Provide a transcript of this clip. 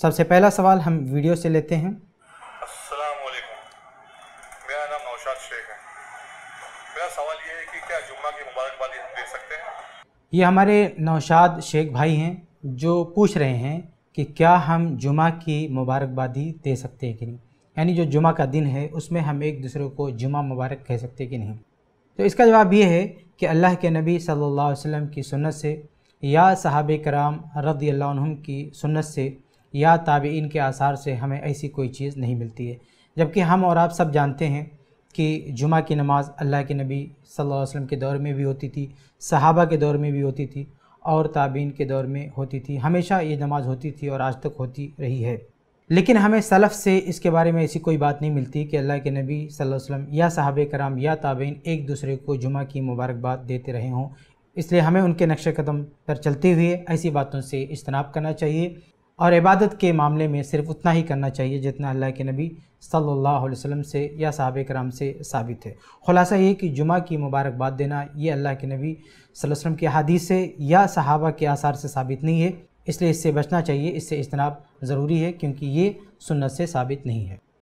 सबसे पहला सवाल हम वीडियो से लेते हैं नाम नौशाद शेख है ये की मुबारकबादी दे सकते हैं ये हमारे नौशाद शेख भाई हैं जो पूछ रहे हैं कि क्या हम जुमा की मुबारकबादी दे सकते हैं कि नहीं यानी जो जुमा का दिन है उसमें हम एक दूसरे को जुमा मुबारक कह सकते हैं कि नहीं तो इसका जवाब ये है कि अल्लाह के नबी सल्लल्लाहु अलैहि वसल्लम की सुन्नत से या सहाब कराम रदी की सुन्नत से या ताबीन के आसार से हमें ऐसी कोई चीज़ नहीं मिलती है जबकि हम और आप सब जानते हैं कि जुमा की नमाज़ अल्लाह के नबी सल्लल्लाहु अलैहि वसल्लम के दौर में भी होती थी सहाबा के दौर में भी होती थी और ताबीन के दौर में होती थी हमेशा ये नमाज़ होती थी और आज तक होती रही है लेकिन हमें सलफ़ से इसके बारे में ऐसी कोई बात नहीं मिलती कि अल्लाह के नबी सल्लल्लाहु वसम वसल्लम या साहब कराम या ताबीन एक दूसरे को जुमा की मुबारकबाद देते रहे हों इसलिए हमें उनके नक्श कदम पर चलते हुए ऐसी बातों से इजतनाब करना चाहिए और इबादत के मामले में सिर्फ उतना ही करना चाहिए जितना अल्लाह के नबी सल्लल्लाहु अलैहि वसल्लम से या साहब कराम से साबित है खुलासा ये कि जुमा की मुबारकबाद देना ये अल्लाह के नबी वसल्लम की हदीस से या सहाबा के आसार से साबित नहीं है इसलिए इससे बचना चाहिए इससे इजनाब ज़रूरी है क्योंकि ये सुन्नत से साबित नहीं है